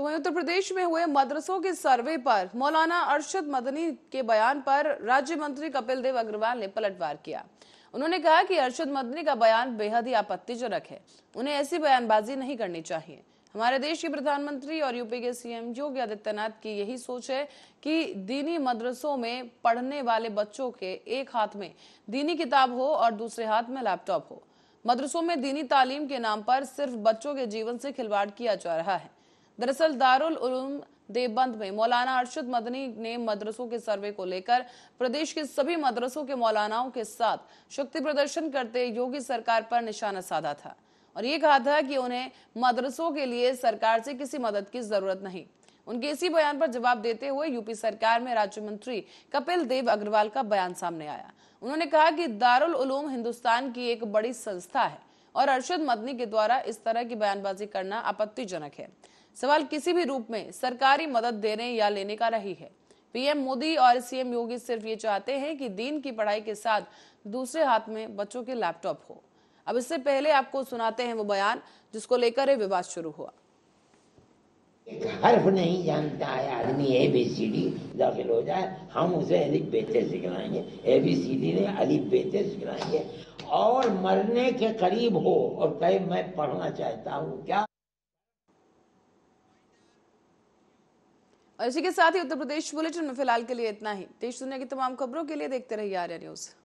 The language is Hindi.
तो वहीं उत्तर प्रदेश में हुए मदरसों के सर्वे पर मौलाना अरशद मदनी के बयान पर राज्य मंत्री कपिल देव अग्रवाल ने पलटवार किया उन्होंने कहा कि अरशद मदनी का बयान बेहद ही आपत्तिजनक है उन्हें ऐसी बयानबाजी नहीं करनी चाहिए हमारे देश के प्रधानमंत्री और यूपी के सीएम योगी आदित्यनाथ की यही सोच है कि दीनी मदरसों में पढ़ने वाले बच्चों के एक हाथ में दीनी किताब हो और दूसरे हाथ में लैपटॉप हो मदरसों में दीनी तालीम के नाम पर सिर्फ बच्चों के जीवन से खिलवाड़ किया जा रहा है दरअसल दारुल उलूम देवबंद में मौलाना अरशद मदनी ने मदरसों के सर्वे को लेकर प्रदेश के सभी मदरसों के मौलानाओं के साथ शक्ति प्रदर्शन करते योगी सरकार पर निशाना साधा था और ये कहा था कि उन्हें मदरसों के लिए सरकार से किसी मदद की जरूरत नहीं उनके इसी बयान पर जवाब देते हुए यूपी सरकार में राज्य मंत्री कपिल देव अग्रवाल का बयान सामने आया उन्होंने कहा कि दारुल उलूम हिंदुस्तान की एक बड़ी संस्था है और अरशद मदनी के द्वारा इस तरह की बयानबाजी करना आपत्तिजनक है सवाल किसी भी रूप में सरकारी मदद देने या लेने का रही है पीएम मोदी और सीएम योगी सिर्फ ये चाहते हैं कि दीन की पढ़ाई के साथ दूसरे हाथ में बच्चों के लैपटॉप हो अब इससे पहले आपको सुनाते हैं वो बयान जिसको लेकर विवाद शुरू हुआ हर्फ नहीं जानता है आदमी ए बी सी डी दाखिल हो जाए हम उसे अलिफ बेहतर सिखलाएंगे ए बी सी डी ने अलिफ बेहतर सिखलाएंगे और मरने के करीब हो और कहे मैं पढ़ना चाहता हूँ क्या और इसी के साथ ही उत्तर प्रदेश बुलेटिन में फिलहाल के लिए इतना ही देश दुनिया की तमाम खबरों के लिए देखते रहिए आर्य न्यूज़